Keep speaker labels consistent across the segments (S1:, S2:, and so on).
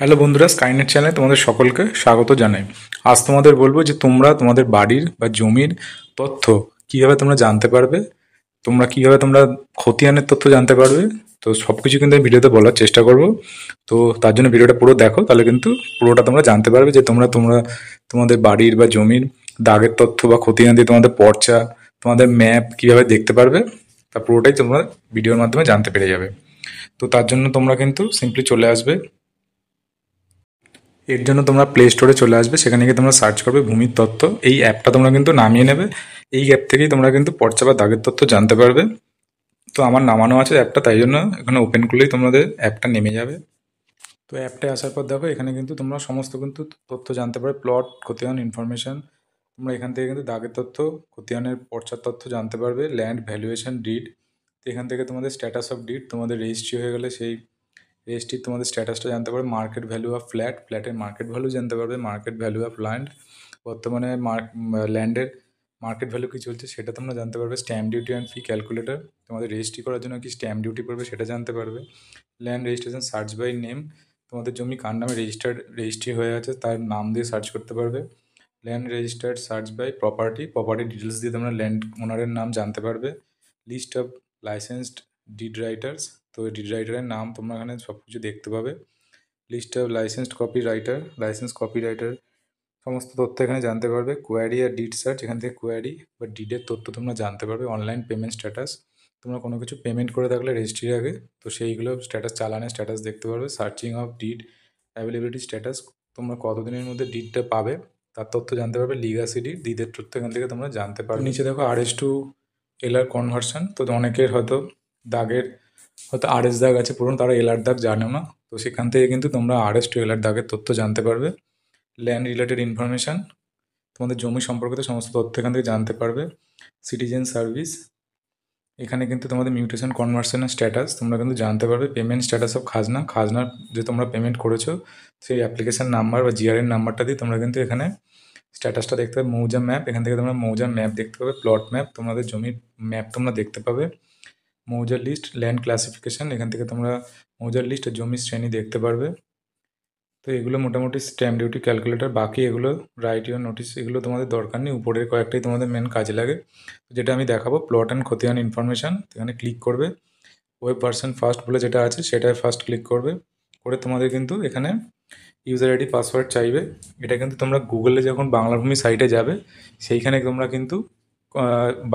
S1: hello বন্ধুরা Skynet চ্যানেলে তোমাদের সকলকে স্বাগত জানাই আজ তোমাদের বলবো যে তোমরা তোমাদের বাড়ির বা জমির তথ্য কিভাবে তোমরা জানতে পারবে তোমরা কিভাবে তোমরা খতিয়ানের তথ্য জানতে পারবে তো সব কিছু কিন্তু আমি ভিডিওতে বলার চেষ্টা করব তো তার জন্য ভিডিওটা পুরো দেখো তাহলে কিন্তু পুরোটা তোমরা জানতে পারবে যে তোমরা তোমরা তোমাদের বাড়ির বা জমির দাগের তথ্য বা খতিয়ান দিয়ে তোমাদের পর্চা তোমাদের ম্যাপ কিভাবে দেখতে পারবে তা পুরোটাই তোমরা ভিডিওর মাধ্যমে জানতে পেরে যাবে তো তার জন্য তোমরা কিন্তু সিম্পলি চলে আসবে এর জন্য তোমরা প্লে স্টোরে চলে আসবে সেখানে গিয়ে তোমরা সার্চ করবে ভূমির তত্ত্ব এই অ্যাপটা তোমরা কিন্তু নামিয়ে নেবে এই অ্যাপ থেকেই তোমরা কিন্তু পর্চা বা দাগের তথ্য জানতে পারবে তো আমার নামানো আছে অ্যাপটা তাই জন্য এখানে ওপেন করলেই তোমাদের অ্যাপটা নেমে যাবে তো অ্যাপটা আসার পর দেখো এখানে কিন্তু তোমরা সমস্ত কিন্তু তথ্য জানতে পারবে প্লট খতিয়ান ইনফরমেশান তোমরা এখান থেকে কিন্তু দাগের তথ্য খতিয়ানের পর্চার তথ্য জানতে পারবে ল্যান্ড ভ্যালুয়েশন ডিড এখান থেকে তোমাদের স্ট্যাটাস অফ ডিড তোমাদের রেজিস্ট্রি হয়ে গেলে সেই পেজটির তোমাদের স্ট্যাটাসটা জানতে পারবে মার্কেট ভ্যালু অফ ফ্ল্যাট ফ্ল্যাটের মার্কেট ভ্যালু জানতে পারবে মার্কেট ভ্যালু অফ ল্যান্ড বর্তমানে ল্যান্ডের মার্কেট ভ্যালু কী চলছে সেটা তোমরা জানতে পারবে stamp duty and fee calculator তোমাদের রেজিস্ট্রি করার জন্য কি স্ট্যাম্প ডিউটি পড়বে সেটা জানতে পারবে land registration search by name তোমাদের জমি কার নামে রেজিস্টার্ড রেজিস্ট্রি হয়ে আছে তার নাম দিয়ে সার্চ করতে পারবে land registered search by property property details দিয়ে তোমরা ল্যান্ড ওনারের নাম জানতে পারবে list of licensed deed writers তো ডিড রাইটারের নাম তোমরা এখানে সব কিছু দেখতে পাবে list of licensed copy writer license copy writer সমস্ত তথ্য এখানে জানতে পারবে কোয়ারি আর ডিড সার্চ এখান থেকে কোয়ারি বা ডিডের তথ্য তোমরা জানতে পারবে অনলাইন পেমেন্ট স্ট্যাটাস তোমরা কোনো কিছু পেমেন্ট করে থাকলে রেজিস্ট্রি আগে তো সেইগুলো স্ট্যাটাস চালানে স্ট্যাটাস দেখতে পারবে searching of deed availability status তোমরা কতদিনের মধ্যে ডিডটা পাবে তার তথ্য জানতে পারবে লিগা সিডি ডিদের তথ্য এখান থেকে তোমরা জানতে পারবে নিচে দেখো R S to L R conversion তো অনেকের হয়তো দাগের হয়তো আর এস দাগ আছে পুরনো তারা এলআর দাগ জানো না তো সেখান থেকে কিন্তু তোমরা আর এস টু এলার দাগের তথ্য জানতে পারবে ল্যান্ড রিলেটেড ইনফরমেশান তোমাদের জমি সম্পর্কিত সমস্ত তথ্য এখান থেকে জানতে পারবে সিটিজেন সার্ভিস এখানে কিন্তু তোমাদের মিউটেশন কনভার্সনের স্ট্যাটাস তোমরা কিন্তু জানতে পারবে পেমেন্ট স্ট্যাটাস অফ খাজনা খাজনার যে তোমরা পেমেন্ট করেছো সেই অ্যাপ্লিকেশান নাম্বার বা জিআরএন নাম্বারটা দিয়ে তোমরা কিন্তু এখানে স্ট্যাটাসটা দেখতে পাবে মৌজা ম্যাপ এখান থেকে তোমরা মৌজা ম্যাপ দেখতে পাবে প্লট ম্যাপ তোমাদের জমির ম্যাপ তোমরা দেখতে পাবে মৌজার লিস্ট ল্যান্ড ক্লাসিফিকেশান এখান থেকে তোমরা মৌজার লিস্ট জমির শ্রেণী দেখতে পারবে তো এগুলো মোটামুটি স্ট্যাম্প ডিউটি ক্যালকুলেটার বাকি এগুলো রাইট ইউর নোটিস এগুলো তোমাদের দরকার নেই উপরের কয়েকটাই তোমাদের মেন কাজে লাগে যেটা আমি দেখাবো প্লট অ্যান্ড খতিয়ান ইনফরমেশান এখানে ক্লিক করবে ওয়েব পার্সন ফার্স্ট বলে যেটা আছে সেটায় ফার্স্ট ক্লিক করবে করে তোমাদের কিন্তু এখানে ইউজার আইডি পাসওয়ার্ড চাইবে এটা কিন্তু তোমরা গুগলে যখন বাংলাভূমি সাইটে যাবে সেইখানে তোমরা কিন্তু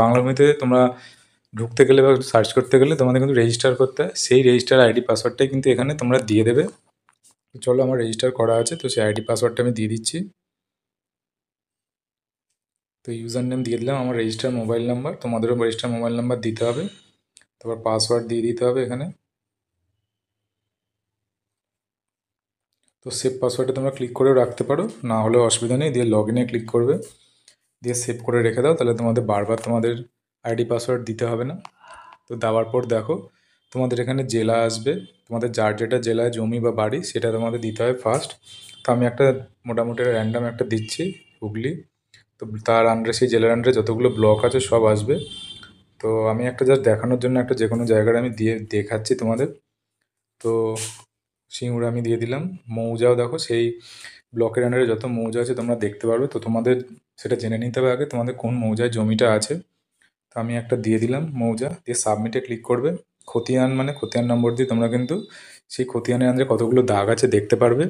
S1: বাংলাভূমিতে তোমরা ঢুকতে গেলে বা সার্চ করতে গেলে তোমাদের কিন্তু রেজিস্টার করতে হয় সেই রেজিস্টার আইডি পাসওয়ার্ডটাই কিন্তু এখানে তোমরা দিয়ে দেবে চলো আমার রেজিস্টার করা আছে তো সেই আইডি পাসওয়ার্ডটা আমি দিয়ে দিচ্ছি তো ইউজার নেম দিয়ে দিলাম আমার রেজিস্টার মোবাইল নাম্বার তোমাদেরও রেজিস্টার মোবাইল নাম্বার দিতে হবে তারপর পাসওয়ার্ড দিয়ে দিতে হবে এখানে তো সেভ পাসওয়ার্ডে তোমরা ক্লিক করেও রাখতে পারো না হলে অসুবিধা নেই দিয়ে লগ ইনে ক্লিক করবে দিয়ে সেভ করে রেখে দাও তাহলে তোমাদের বারবার তোমাদের আইডি পাসওয়ার্ড দিতে হবে না তো দেওয়ার পর দেখো তোমাদের এখানে জেলা আসবে তোমাদের যার যেটা জেলায় জমি বা বাড়ি সেটা তোমাদের দিতে হয় ফার্স্ট তো আমি একটা মোটামুটি র্যান্ডাম একটা দিচ্ছি হুগলি তো তার আন্ডারে সেই জেলার আন্ডারে যতগুলো ব্লক আছে সব আসবে তো আমি একটা জাস্ট দেখানোর জন্য একটা যে কোনো জায়গায় আমি দিয়ে দেখাচ্ছি তোমাদের তো সিঙ্গুড়া আমি দিয়ে দিলাম মৌজাও দেখো সেই ব্লকের আন্ডারে যত মৌজা আছে তোমরা দেখতে পারবে তো তোমাদের সেটা জেনে নিতে হবে আগে তোমাদের কোন মৌজায় জমিটা আছে তো আমি একটা দিয়ে দিলাম মৌজা দিয়ে সাবমিটে ক্লিক করবে খতিয়ান মানে খতিয়ান নম্বর দিয়ে তোমরা কিন্তু সেই খতিয়ানের আন্দ্রে কতগুলো দাগ আছে দেখতে পারবে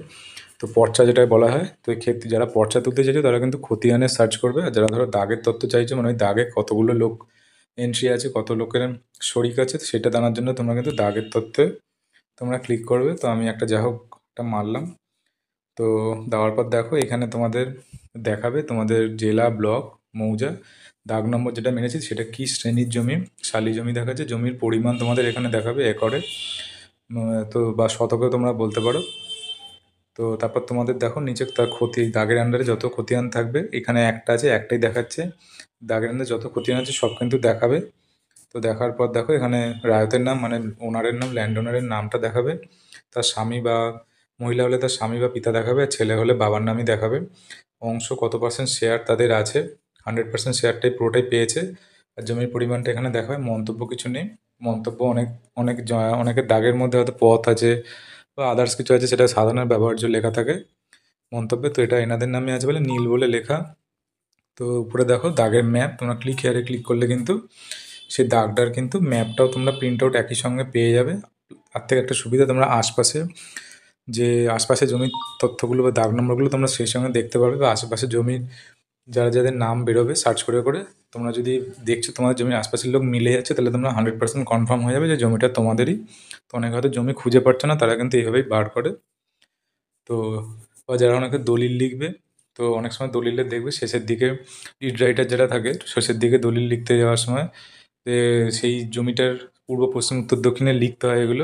S1: তো পর্চা যেটা বলা হয় তো এই ক্ষেত্রে যারা পর্চা তুলতে চাইছো তারা কিন্তু খতিয়ানে সার্চ করবে আর যারা ধরো দাগের তথ্য চাইছে মানে ওই দাগে কতগুলো লোক এন্ট্রি আছে কত লোকের শরিক আছে সেটা জানার জন্য তোমরা কিন্তু দাগের তত্ত্বে তোমরা ক্লিক করবে তো আমি একটা যা হোক একটা মারলাম তো দেওয়ার পর দেখো এখানে তোমাদের দেখাবে তোমাদের জেলা ব্লক মৌজা দাগ নম্বর যেটা মেনেছি সেটা কি শ্রেণীর জমি শালি জমি দেখাচ্ছে জমির পরিমাণ তোমাদের এখানে দেখাবে একরে তো বা শতকে তোমরা বলতে পারো তো তারপর তোমাদের দেখো নিচে তার ক্ষতি দাগের আন্ডারে যত ক্ষতিয়ান থাকবে এখানে একটা আছে একটাই দেখাচ্ছে দাগের আন্ডারে যত ক্ষতিয়ান আছে সব কিন্তু দেখাবে তো দেখার পর দেখো এখানে রায়তের নাম মানে ওনারের নাম ল্যান্ড ওনারের নামটা দেখাবে তার স্বামী বা মহিলা হলে তার স্বামী বা পিতা দেখাবে ছেলে হলে বাবার নামই দেখাবে অংশ কত পার্সেন্ট শেয়ার তাদের আছে হান্ড্রেড পার্সেন্ট শেয়ারটাই পুরোটাই পেয়েছে আর জমির পরিমাণটা এখানে দেখা মন্তব্য কিছু নেই মন্তব্য অনেক অনেক অনেকের দাগের মধ্যে হয়তো পথ আছে বা আদার্স কিছু আছে সেটা সাধারণের ব্যবহার্য লেখা থাকে মন্তব্যে তো এটা এনাদের নামে আছে বলে নীল বলে লেখা তো উপরে দেখো দাগের ম্যাপ তোমরা ক্লিক হেয়ারে ক্লিক করলে কিন্তু সেই দাগটার কিন্তু ম্যাপটাও তোমরা প্রিন্ট আউট একই সঙ্গে পেয়ে যাবে তার থেকে একটা সুবিধা তোমরা আশপাশে যে আশপাশে জমির তথ্যগুলো বা দাগ নম্বরগুলো তোমরা সেই সঙ্গে দেখতে পারবে বা আশেপাশে জমির যারা যাদের নাম বেরোবে সার্চ করে করে তোমরা যদি দেখছো তোমাদের জমির আশপাশের লোক মিলে যাচ্ছে তাহলে তোমরা হান্ড্রেড পার্সেন্ট কনফার্ম হয়ে যাবে যে জমিটা তোমাদেরই তো অনেক হয়তো জমি খুঁজে পাচ্ছে না তারা কিন্তু এইভাবেই বার করে তো বা যারা অনেকে দলিল লিখবে তো অনেক সময় দলিলে দেখবে শেষের দিকে ইড রাইটার যারা থাকে শেষের দিকে দলিল লিখতে যাওয়ার সময় সেই জমিটার পূর্ব পশ্চিম উত্তর দক্ষিণে লিখতে হয় এগুলো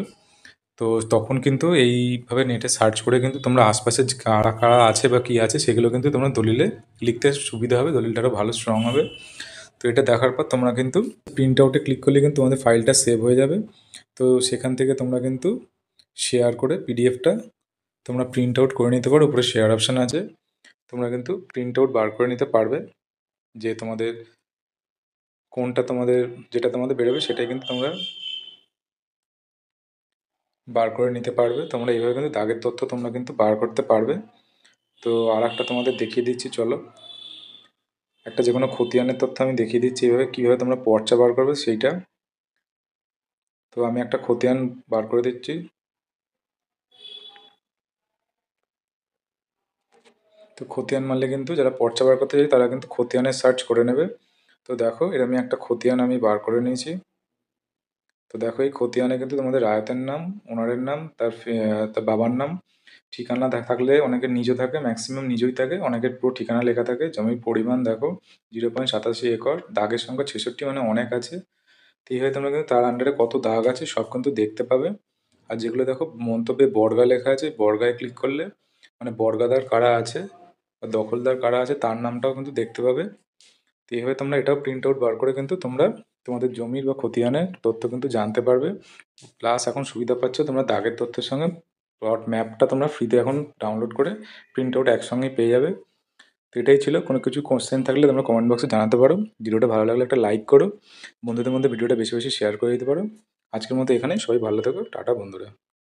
S1: তো তখন কিন্তু এইভাবে নেটে সার্চ করে কিন্তু তোমরা আশপাশে কারা কারা আছে বা কী আছে সেগুলো কিন্তু তোমরা দলিলে লিখতে সুবিধা হবে দলিলটা আরও ভালো স্ট্রং হবে তো এটা দেখার পর তোমরা কিন্তু প্রিন্ট আউটে ক্লিক করলে কিন্তু তোমাদের ফাইলটা সেভ হয়ে যাবে তো সেখান থেকে তোমরা কিন্তু শেয়ার করে পিডিএফটা তোমরা প্রিন্ট আউট করে নিতে পারো উপরে শেয়ার অপশান আছে তোমরা কিন্তু প্রিন্ট আউট বার করে নিতে পারবে যে তোমাদের কোনটা তোমাদের যেটা তোমাদের বেরোবে সেটাই কিন্তু তোমরা বার করে নিতে পারবে তোমরা এইভাবে কিন্তু দাগের তথ্য তোমরা কিন্তু বার করতে পারবে তো আর একটা তোমাদের দেখিয়ে দিচ্ছি চলো একটা যে কোনো খতিয়ানের তথ্য আমি দেখিয়ে দিচ্ছি এইভাবে কীভাবে তোমরা পর্চা বার করবে সেইটা তো আমি একটা খতিয়ান বার করে দিচ্ছি তো খতিয়ান মারলে কিন্তু যারা পর্চা বার করতে চাই তারা কিন্তু খতিয়ানে সার্চ করে নেবে তো দেখো এর আমি একটা খতিয়ান আমি বার করে নিয়েছি তো দেখো এই খতিয়ানে কিন্তু তোমাদের আয়তের নাম ওনারের নাম তার তার বাবার নাম ঠিকানা থাকলে অনেকের নিজ থাকে ম্যাক্সিমাম নিজই থাকে অনেকের পুরো ঠিকানা লেখা থাকে জমির পরিমাণ দেখো জিরো পয়েন্ট সাতাশি একর দাগের সংখ্যা ছেষট্টি মানে অনেক আছে তো এইভাবে তোমরা কিন্তু তার আন্ডারে কত দাগ আছে সব কিন্তু দেখতে পাবে আর যেগুলো দেখো মন্তব্যে বর্গা লেখা আছে বর্গায় ক্লিক করলে মানে বর্গাদার কারা আছে বা দখলদার কারা আছে তার নামটাও কিন্তু দেখতে পাবে তো এইভাবে তোমরা এটাও প্রিন্ট আউট বার করে কিন্তু তোমরা তোমাদের জমির বা খতিয়ানের তথ্য কিন্তু জানতে পারবে প্লাস এখন সুবিধা পাচ্ছ তোমরা দাগের তথ্যের সঙ্গে প্লট ম্যাপটা তোমরা ফ্রিতে এখন ডাউনলোড করে প্রিন্ট আউট একসঙ্গে পেয়ে যাবে তো এটাই ছিল কোনো কিছু কোশ্চেন থাকলে তোমরা কমেন্ট বক্সে জানাতে পারো ভিডিওটা ভালো লাগলে একটা লাইক করো বন্ধুদের মধ্যে ভিডিওটা বেশি বেশি শেয়ার করে দিতে পারো আজকের মতো এখানে সবাই ভালো থাকো টাটা বন্ধুরা